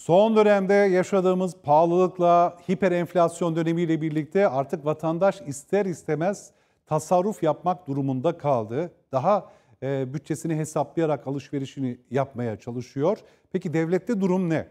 Son dönemde yaşadığımız pahalılıkla, hiper enflasyon dönemiyle birlikte artık vatandaş ister istemez tasarruf yapmak durumunda kaldı. Daha e, bütçesini hesaplayarak alışverişini yapmaya çalışıyor. Peki devlette durum ne?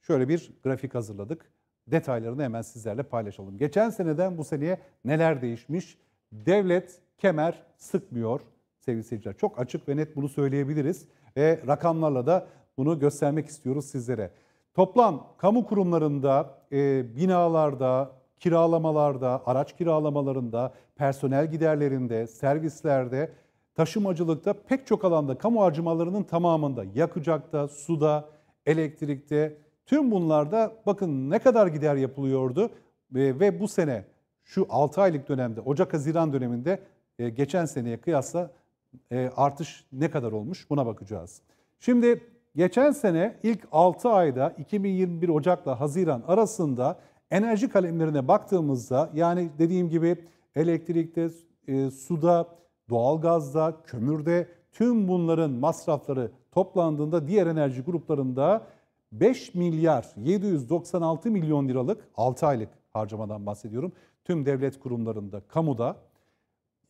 Şöyle bir grafik hazırladık. Detaylarını hemen sizlerle paylaşalım. Geçen seneden bu seneye neler değişmiş? Devlet kemer sıkmıyor sevgili seyirciler. Çok açık ve net bunu söyleyebiliriz. Ve rakamlarla da bunu göstermek istiyoruz sizlere. Toplam kamu kurumlarında, e, binalarda, kiralamalarda, araç kiralamalarında, personel giderlerinde, servislerde, taşımacılıkta pek çok alanda kamu harcamalarının tamamında, yakacakta, suda, elektrikte, tüm bunlarda bakın ne kadar gider yapılıyordu e, ve bu sene şu 6 aylık dönemde, Ocak-Haziran döneminde e, geçen seneye kıyasla e, artış ne kadar olmuş buna bakacağız. Şimdi geçen sene ilk 6 ayda 2021 Ocak'la Haziran arasında enerji kalemlerine baktığımızda yani dediğim gibi elektrikte, e, suda, doğalgazda, kömürde tüm bunların masrafları toplandığında diğer enerji gruplarında 5 milyar 796 milyon liralık 6 aylık harcamadan bahsediyorum. Tüm devlet kurumlarında, kamuda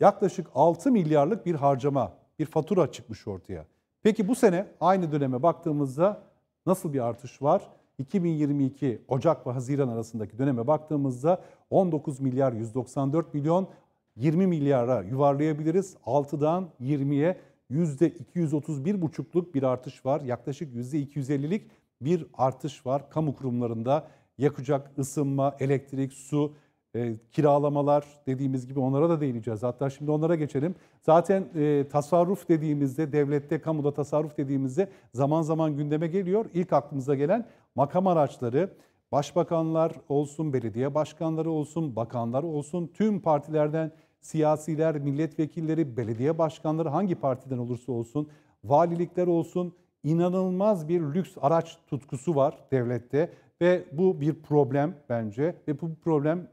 yaklaşık 6 milyarlık bir harcama, bir fatura çıkmış ortaya. Peki bu sene aynı döneme baktığımızda nasıl bir artış var? 2022 Ocak ve Haziran arasındaki döneme baktığımızda 19 milyar 194 milyon 20 milyara yuvarlayabiliriz. 6'dan 20'ye %231,5'luk bir artış var. Yaklaşık %250'lik bir artış var kamu kurumlarında. Yakacak, ısınma, elektrik, su, e, kiralamalar dediğimiz gibi onlara da değineceğiz. Hatta şimdi onlara geçelim. Zaten e, tasarruf dediğimizde, devlette, kamuda tasarruf dediğimizde zaman zaman gündeme geliyor. İlk aklımıza gelen makam araçları, başbakanlar olsun, belediye başkanları olsun, bakanlar olsun, tüm partilerden siyasiler, milletvekilleri, belediye başkanları hangi partiden olursa olsun, valilikler olsun inanılmaz bir lüks araç tutkusu var devlette ve bu bir problem bence ve bu problem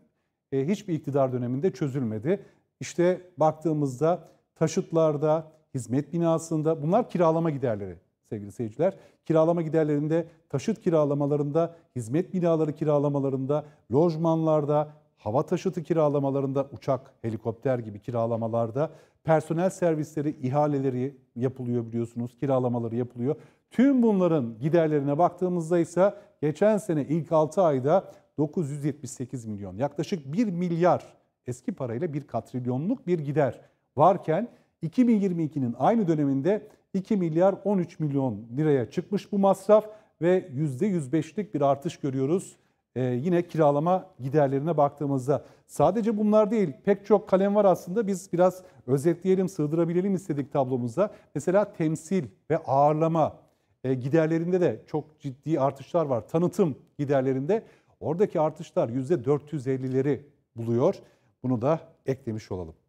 e, hiçbir iktidar döneminde çözülmedi. İşte baktığımızda taşıtlarda, hizmet binasında bunlar kiralama giderleri sevgili seyirciler. Kiralama giderlerinde, taşıt kiralamalarında, hizmet binaları kiralamalarında, lojmanlarda, hava taşıtı kiralamalarında, uçak, helikopter gibi kiralamalarda, personel servisleri, ihaleleri yapılıyor biliyorsunuz, kiralamaları yapılıyor. Tüm bunların giderlerine baktığımızda ise geçen sene ilk 6 ayda 978 milyon. Yaklaşık 1 milyar eski parayla bir katrilyonluk bir gider varken 2022'nin aynı döneminde 2 milyar 13 milyon liraya çıkmış bu masraf ve %105'lik bir artış görüyoruz. Ee, yine kiralama giderlerine baktığımızda sadece bunlar değil pek çok kalem var aslında biz biraz özetleyelim sığdırabilelim istedik tablomuzda. Mesela temsil ve ağırlama e, giderlerinde de çok ciddi artışlar var tanıtım giderlerinde. Oradaki artışlar %450'leri buluyor. Bunu da eklemiş olalım.